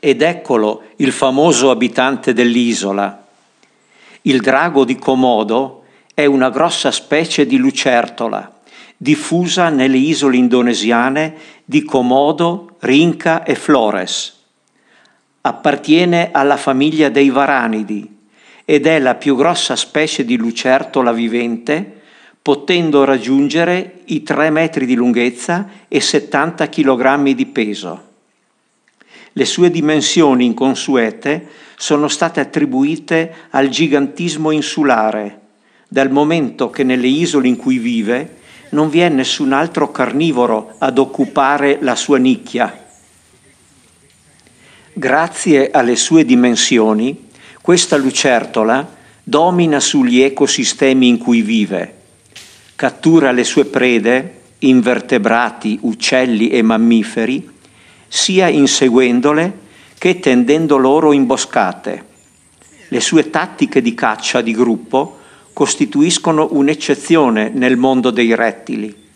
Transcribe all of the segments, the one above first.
ed eccolo il famoso abitante dell'isola. Il drago di Comodo è una grossa specie di lucertola, diffusa nelle isole indonesiane di Comodo, Rinca e Flores. Appartiene alla famiglia dei varanidi ed è la più grossa specie di lucertola vivente, potendo raggiungere i 3 metri di lunghezza e 70 kg di peso le sue dimensioni inconsuete sono state attribuite al gigantismo insulare, dal momento che nelle isole in cui vive non vi è nessun altro carnivoro ad occupare la sua nicchia. Grazie alle sue dimensioni, questa lucertola domina sugli ecosistemi in cui vive, cattura le sue prede, invertebrati, uccelli e mammiferi, sia inseguendole che tendendo loro imboscate. Le sue tattiche di caccia di gruppo costituiscono un'eccezione nel mondo dei rettili.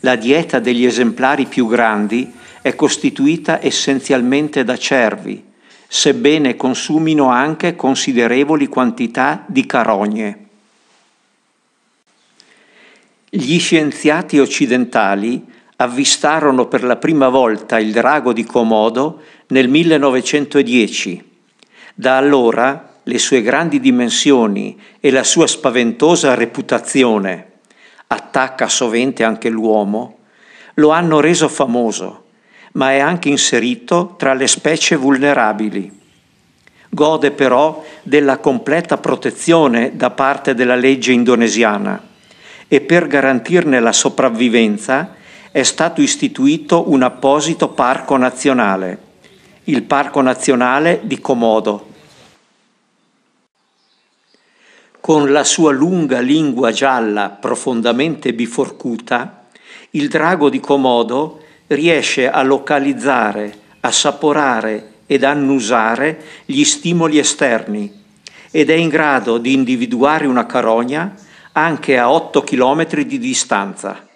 La dieta degli esemplari più grandi è costituita essenzialmente da cervi, sebbene consumino anche considerevoli quantità di carogne. Gli scienziati occidentali avvistarono per la prima volta il drago di Comodo nel 1910. Da allora le sue grandi dimensioni e la sua spaventosa reputazione, attacca sovente anche l'uomo, lo hanno reso famoso, ma è anche inserito tra le specie vulnerabili. Gode però della completa protezione da parte della legge indonesiana e per garantirne la sopravvivenza è stato istituito un apposito parco nazionale, il Parco Nazionale di Comodo. Con la sua lunga lingua gialla profondamente biforcuta, il drago di Comodo riesce a localizzare, assaporare ed annusare gli stimoli esterni ed è in grado di individuare una carogna anche a 8 km di distanza.